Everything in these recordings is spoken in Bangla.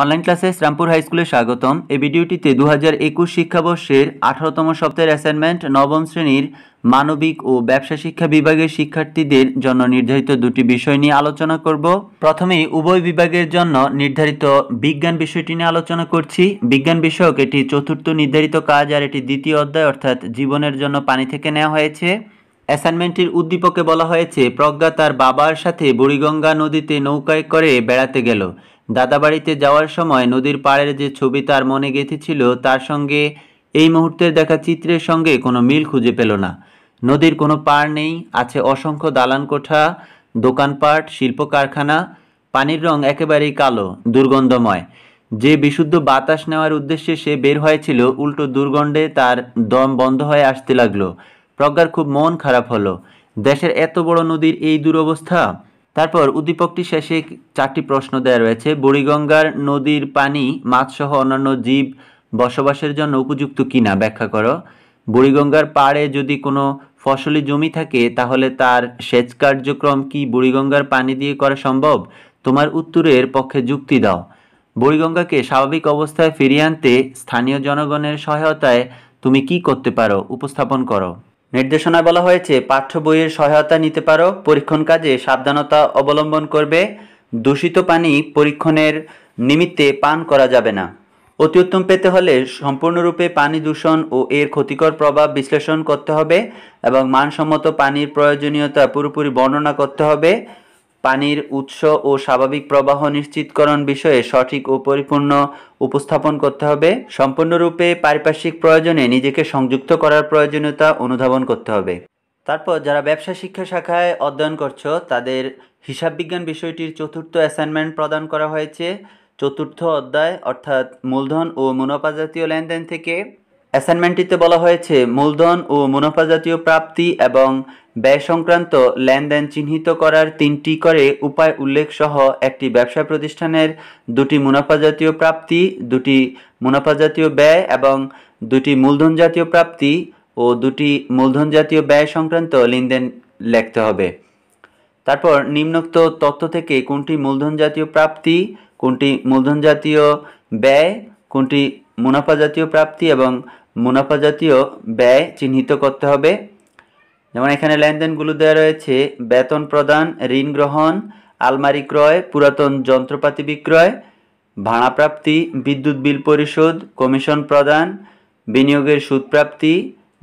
অনলাইন ক্লাসে শ্রামপুর হাই স্কুলে স্বাগতম এই ভিডিওটিতে দু হাজার একুশ শিক্ষাবর্ষের আঠারোতম সপ্তাহের অ্যাসাইনমেন্ট নবম শ্রেণীর মানবিক ও ব্যবসা শিক্ষা বিভাগের শিক্ষার্থীদের জন্য নির্ধারিত দুটি বিষয় নিয়ে আলোচনা করব প্রথমে উভয় বিভাগের জন্য নির্ধারিত বিজ্ঞান বিষয়টি নিয়ে আলোচনা করছি বিজ্ঞান বিষয়ক এটি চতুর্থ নির্ধারিত কাজ আর এটি দ্বিতীয় অধ্যায় অর্থাৎ জীবনের জন্য পানি থেকে নেওয়া হয়েছে অ্যাসাইনমেন্টটির উদ্দীপকে বলা হয়েছে প্রজ্ঞা তার বাবার সাথে বুড়িগঙ্গা নদীতে নৌকায় করে বেড়াতে গেল দাদাবাড়িতে যাওয়ার সময় নদীর পাড়ের যে ছবি তার মনে গেঁথেছিল তার সঙ্গে এই মুহূর্তের দেখা চিত্রের সঙ্গে কোনো মিল খুঁজে পেল না নদীর কোনো পার নেই আছে অসংখ্য দালান কোঠা দোকানপাট শিল্প কারখানা পানির রং একেবারেই কালো দুর্গন্ধময় যে বিশুদ্ধ বাতাস নেওয়ার উদ্দেশ্যে সে বের হয়েছিল উল্টো দুর্গন্ধে তার দম বন্ধ হয়ে আসতে লাগলো প্রজ্ঞার খুব মন খারাপ হলো দেশের এত বড় নদীর এই দুরবস্থা তারপর উদ্দীপকটি শেষে চারটি প্রশ্ন দেওয়া রয়েছে বুড়িগঙ্গার নদীর পানি মাছসহ অন্যান্য জীব বসবাসের জন্য উপযুক্ত কিনা ব্যাখ্যা করো বুড়িগঙ্গার পাড়ে যদি কোনো ফসলি জমি থাকে তাহলে তার সেচ কার্যক্রম কি বুড়িগঙ্গার পানি দিয়ে করা সম্ভব তোমার উত্তরের পক্ষে যুক্তি দাও বুড়িগঙ্গাকে স্বাভাবিক অবস্থায় ফিরিয়ে আনতে স্থানীয় জনগণের সহায়তায় তুমি কি করতে পারো উপস্থাপন করো নির্দেশনায় বলা হয়েছে পাঠ্য বইয়ের সহায়তা নিতে পারো পরীক্ষণ কাজে সাবধানতা অবলম্বন করবে দূষিত পানি পরীক্ষণের নিমিত্তে পান করা যাবে না অতি উত্তম পেতে হলে সম্পূর্ণরূপে পানি দূষণ ও এর ক্ষতিকর প্রভাব বিশ্লেষণ করতে হবে এবং মানসম্মত পানির প্রয়োজনীয়তা পুরোপুরি বর্ণনা করতে হবে পানির উৎস ও স্বাভাবিক প্রবাহ নিশ্চিতকরণ বিষয়ে সঠিক ও পরিপূর্ণ উপস্থাপন করতে হবে সম্পূর্ণরূপে পারিপার্শ্বিক প্রয়োজনে নিজেকে সংযুক্ত করার প্রয়োজনীয়তা অনুধাবন করতে হবে তারপর যারা ব্যবসা শিক্ষা শাখায় অধ্যয়ন করছো তাদের হিসাব বিজ্ঞান বিষয়টির চতুর্থ অ্যাসাইনমেন্ট প্রদান করা হয়েছে চতুর্থ অধ্যায় অর্থাৎ মূলধন ও মুনাফা জাতীয় লেনদেন থেকে অ্যাসাইনমেন্টটিতে বলা হয়েছে মূলধন ও মুনাফা জাতীয় প্রাপ্তি এবং ব্যয় সংক্রান্ত লেনদেন চিহ্নিত করার তিনটি করে উপায় উল্লেখ সহ একটি ব্যবসা প্রতিষ্ঠানের দুটি মুনাফাজাতীয় প্রাপ্তি দুটি মুনাফাজাতীয় ব্যয় এবং দুটি মূলধন জাতীয় প্রাপ্তি ও দুটি মূলধন জাতীয় ব্যয় সংক্রান্ত লেনদেন লিখতে হবে তারপর নিম্নোক্ত তথ্য থেকে কোনটি মূলধন জাতীয় প্রাপ্তি কোনটি মূলধন জাতীয় ব্যয় কোনটি মুনাফা জাতীয় প্রাপ্তি এবং মুনাফা জাতীয় ব্যয় চিহ্নিত করতে হবে যেমন এখানে লেনদেনগুলো দেওয়া রয়েছে বেতন প্রদান ঋণ গ্রহণ আলমারি ক্রয় পুরাতন যন্ত্রপাতি বিক্রয় ভাড়াপ্রাপ্তি বিদ্যুৎ বিল পরিশোধ কমিশন প্রদান বিনিয়োগের সুদপ্রাপ্তি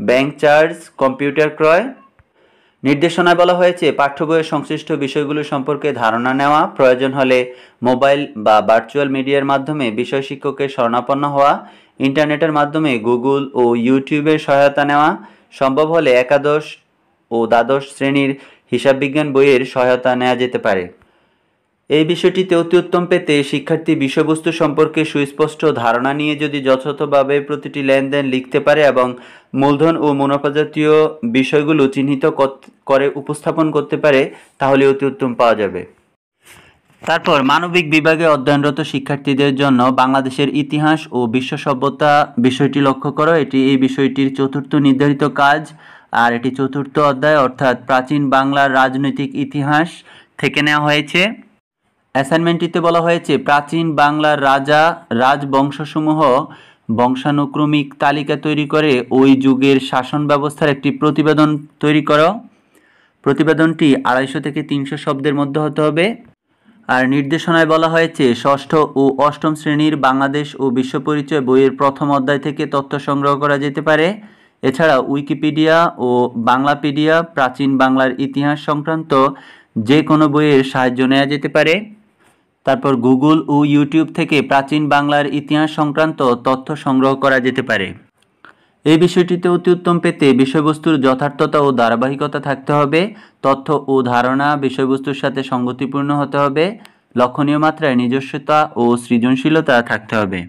ব্যাংক চার্জ কম্পিউটার ক্রয় নির্দেশনায় বলা হয়েছে পাঠ্য বইয়ের সংশ্লিষ্ট বিষয়গুলো সম্পর্কে ধারণা নেওয়া প্রয়োজন হলে মোবাইল বা ভার্চুয়াল মিডিয়ার মাধ্যমে বিষয় শিক্ষকের শরণাপন্ন হওয়া ইন্টারনেটের মাধ্যমে গুগল ও ইউটিউবের সহায়তা নেওয়া সম্ভব হলে একাদশ ও দ্বাদশ শ্রেণীর হিসাববিজ্ঞান বইয়ের সহায়তা নেওয়া যেতে পারে এই বিষয়টিতে অতি উত্তম পেতে শিক্ষার্থী বিষয়বস্তু সম্পর্কে সুস্পষ্ট ধারণা নিয়ে যদি যথাযথভাবে প্রতিটি লেনদেন লিখতে পারে এবং মূলধন ও মনোপাজাতীয় বিষয়গুলো চিহ্নিত করে উপস্থাপন করতে পারে তাহলে অতি উত্তম পাওয়া যাবে তারপর মানবিক বিভাগে অধ্যয়নরত শিক্ষার্থীদের জন্য বাংলাদেশের ইতিহাস ও বিশ্ব সভ্যতা বিষয়টি লক্ষ্য করো এটি এই বিষয়টির চতুর্থ নির্ধারিত কাজ আর এটি চতুর্থ অধ্যায় অর্থাৎ প্রাচীন বাংলার রাজনৈতিক ইতিহাস থেকে নেওয়া হয়েছে অ্যাসাইনমেন্টটিতে বলা হয়েছে প্রাচীন বাংলার রাজা রাজবংশসমূহ বংশানুক্রমিক তালিকা তৈরি করে ওই যুগের শাসন ব্যবস্থার একটি প্রতিবেদন তৈরি করো প্রতিবেদনটি আড়াইশো থেকে তিনশো শব্দের মধ্যে হতে হবে আর নির্দেশনায় বলা হয়েছে ষষ্ঠ ও অষ্টম শ্রেণীর বাংলাদেশ ও বিশ্ব পরিচয় বইয়ের প্রথম অধ্যায় থেকে তথ্য সংগ্রহ করা যেতে পারে এছাড়া উইকিপিডিয়া ও বাংলাপিডিয়া প্রাচীন বাংলার ইতিহাস সংক্রান্ত যে কোনো বইয়ের সাহায্য নেওয়া যেতে পারে তারপর গুগল ও ইউটিউব থেকে প্রাচীন বাংলার ইতিহাস সংক্রান্ত তথ্য সংগ্রহ করা যেতে পারে এই বিষয়টিতে অতি উত্তম পেতে বিষয়বস্তুর যথার্থতা ও ধারাবাহিকতা থাকতে হবে তথ্য ও ধারণা বিষয়বস্তুর সাথে সঙ্গতিপূর্ণ হতে হবে লক্ষণীয় মাত্রায় নিজস্বতা ও সৃজনশীলতা থাকতে হবে